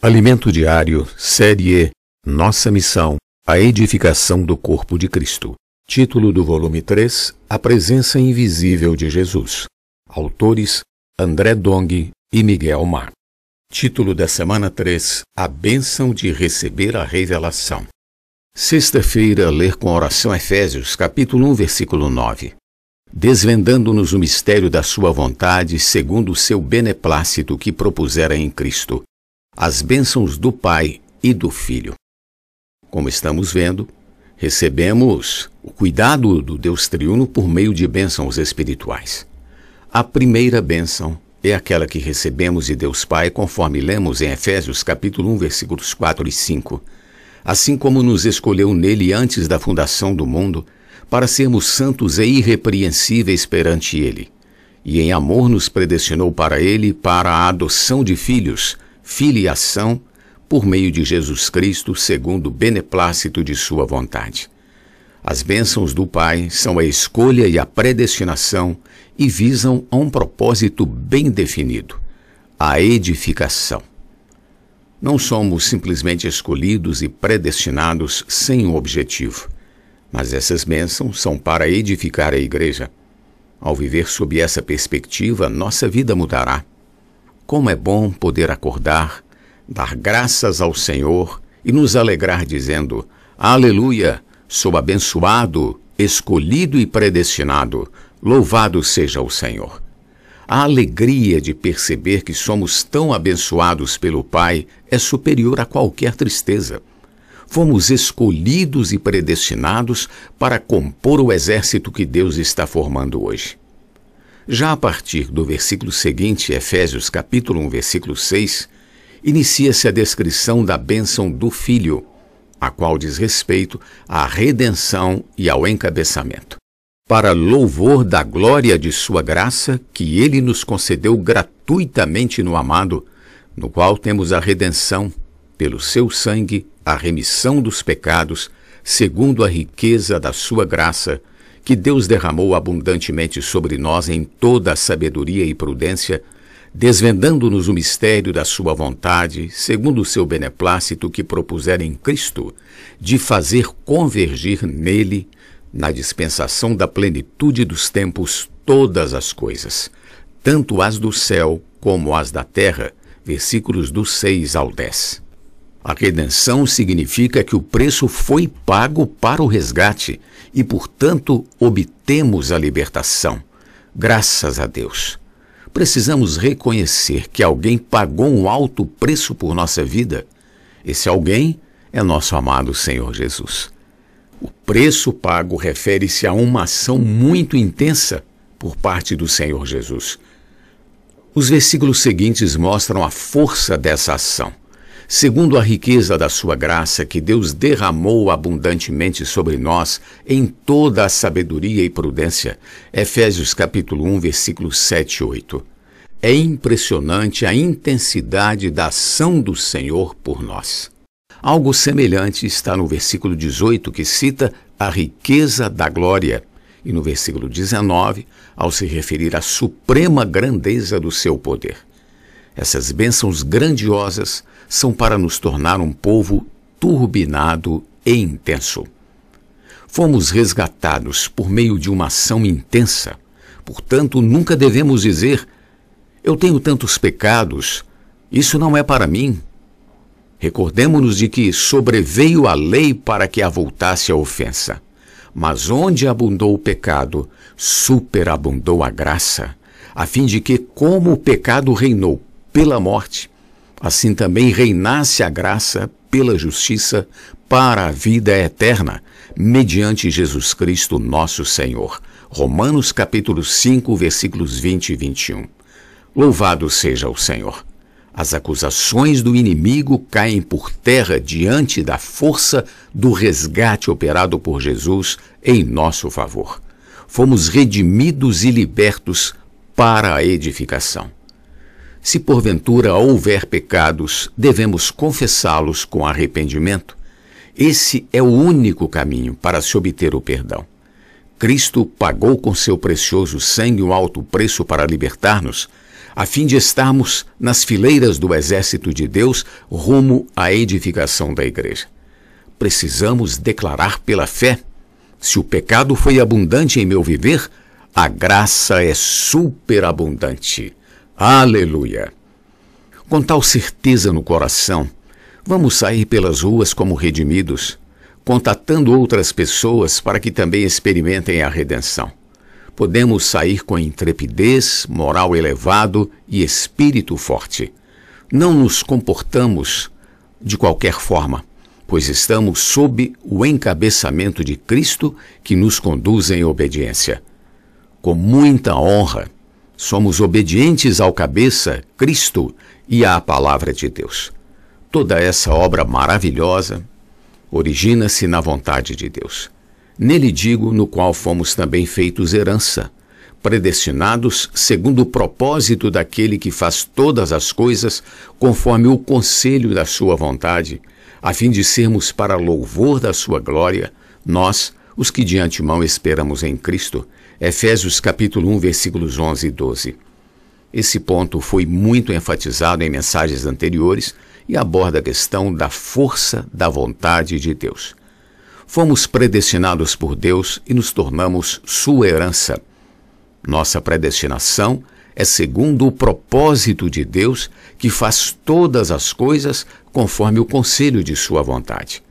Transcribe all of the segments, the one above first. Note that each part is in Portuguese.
Alimento Diário, Série E, Nossa Missão, a Edificação do Corpo de Cristo. Título do volume 3, A Presença Invisível de Jesus. Autores, André Dong e Miguel Mar. Título da semana 3, A Bênção de Receber a Revelação. Sexta-feira, ler com oração Efésios, capítulo 1, versículo 9. Desvendando-nos o mistério da sua vontade, segundo o seu beneplácito que propusera em Cristo as bênçãos do Pai e do Filho. Como estamos vendo, recebemos o cuidado do Deus triuno por meio de bênçãos espirituais. A primeira bênção é aquela que recebemos de Deus Pai, conforme lemos em Efésios capítulo 1, versículos 4 e 5. Assim como nos escolheu nele antes da fundação do mundo, para sermos santos e irrepreensíveis perante ele, e em amor nos predestinou para ele para a adoção de filhos, filiação por meio de Jesus Cristo, segundo o beneplácito de Sua vontade. As bênçãos do Pai são a escolha e a predestinação e visam a um propósito bem definido, a edificação. Não somos simplesmente escolhidos e predestinados sem um objetivo, mas essas bênçãos são para edificar a Igreja. Ao viver sob essa perspectiva, nossa vida mudará. Como é bom poder acordar, dar graças ao Senhor e nos alegrar dizendo: Aleluia, sou abençoado, escolhido e predestinado. Louvado seja o Senhor. A alegria de perceber que somos tão abençoados pelo Pai é superior a qualquer tristeza. Fomos escolhidos e predestinados para compor o exército que Deus está formando hoje. Já a partir do versículo seguinte, Efésios capítulo 1, versículo 6, inicia-se a descrição da bênção do Filho, a qual diz respeito à redenção e ao encabeçamento, para louvor da glória de sua graça que ele nos concedeu gratuitamente no amado, no qual temos a redenção, pelo seu sangue, a remissão dos pecados, segundo a riqueza da sua graça, que Deus derramou abundantemente sobre nós em toda a sabedoria e prudência, desvendando-nos o mistério da sua vontade, segundo o seu beneplácito que propusera em Cristo, de fazer convergir nele, na dispensação da plenitude dos tempos, todas as coisas, tanto as do céu como as da terra, versículos do 6 ao 10. A redenção significa que o preço foi pago para o resgate e, portanto, obtemos a libertação. Graças a Deus. Precisamos reconhecer que alguém pagou um alto preço por nossa vida. Esse alguém é nosso amado Senhor Jesus. O preço pago refere-se a uma ação muito intensa por parte do Senhor Jesus. Os versículos seguintes mostram a força dessa ação segundo a riqueza da sua graça que Deus derramou abundantemente sobre nós em toda a sabedoria e prudência. Efésios capítulo 1, versículos 7 e 8. É impressionante a intensidade da ação do Senhor por nós. Algo semelhante está no versículo 18, que cita a riqueza da glória, e no versículo 19, ao se referir à suprema grandeza do seu poder. Essas bênçãos grandiosas são para nos tornar um povo turbinado e intenso. Fomos resgatados por meio de uma ação intensa, portanto, nunca devemos dizer: Eu tenho tantos pecados, isso não é para mim. Recordemos-nos de que sobreveio a lei para que avultasse a ofensa. Mas onde abundou o pecado, superabundou a graça, a fim de que, como o pecado reinou pela morte, assim também reinasse a graça pela justiça para a vida eterna, mediante Jesus Cristo, nosso Senhor. Romanos capítulo 5, versículos 20 e 21. Louvado seja o Senhor. As acusações do inimigo caem por terra diante da força do resgate operado por Jesus em nosso favor. Fomos redimidos e libertos para a edificação se porventura houver pecados, devemos confessá-los com arrependimento. Esse é o único caminho para se obter o perdão. Cristo pagou com seu precioso sangue o alto preço para libertar-nos, a fim de estarmos nas fileiras do exército de Deus rumo à edificação da igreja. Precisamos declarar pela fé: se o pecado foi abundante em meu viver, a graça é superabundante. Aleluia! Com tal certeza no coração, vamos sair pelas ruas como redimidos, contatando outras pessoas para que também experimentem a redenção. Podemos sair com intrepidez, moral elevado e espírito forte. Não nos comportamos de qualquer forma, pois estamos sob o encabeçamento de Cristo que nos conduz em obediência. Com muita honra, somos obedientes ao cabeça, Cristo, e à palavra de Deus. Toda essa obra maravilhosa origina-se na vontade de Deus. Nele digo, no qual fomos também feitos herança, predestinados segundo o propósito daquele que faz todas as coisas conforme o conselho da sua vontade, a fim de sermos para louvor da sua glória, nós, os que de antemão esperamos em Cristo, Efésios capítulo 1, versículos 11 e 12. Esse ponto foi muito enfatizado em mensagens anteriores e aborda a questão da força da vontade de Deus. Fomos predestinados por Deus e nos tornamos sua herança. Nossa predestinação é segundo o propósito de Deus que faz todas as coisas conforme o conselho de sua vontade.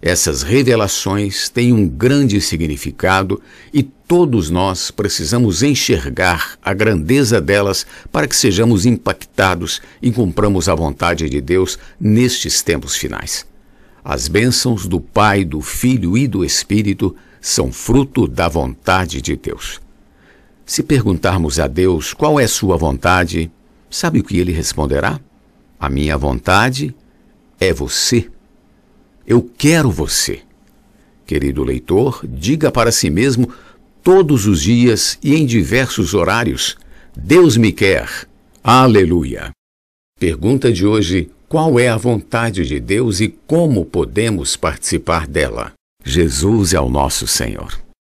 Essas revelações têm um grande significado e todos nós precisamos enxergar a grandeza delas para que sejamos impactados e cumpramos a vontade de Deus nestes tempos finais. As bênçãos do Pai, do Filho e do Espírito são fruto da vontade de Deus. Se perguntarmos a Deus qual é sua vontade, sabe o que ele responderá? A minha vontade é você eu quero você. Querido leitor, diga para si mesmo todos os dias e em diversos horários: Deus me quer. Aleluia. Pergunta de hoje: qual é a vontade de Deus e como podemos participar dela? Jesus é o nosso Senhor.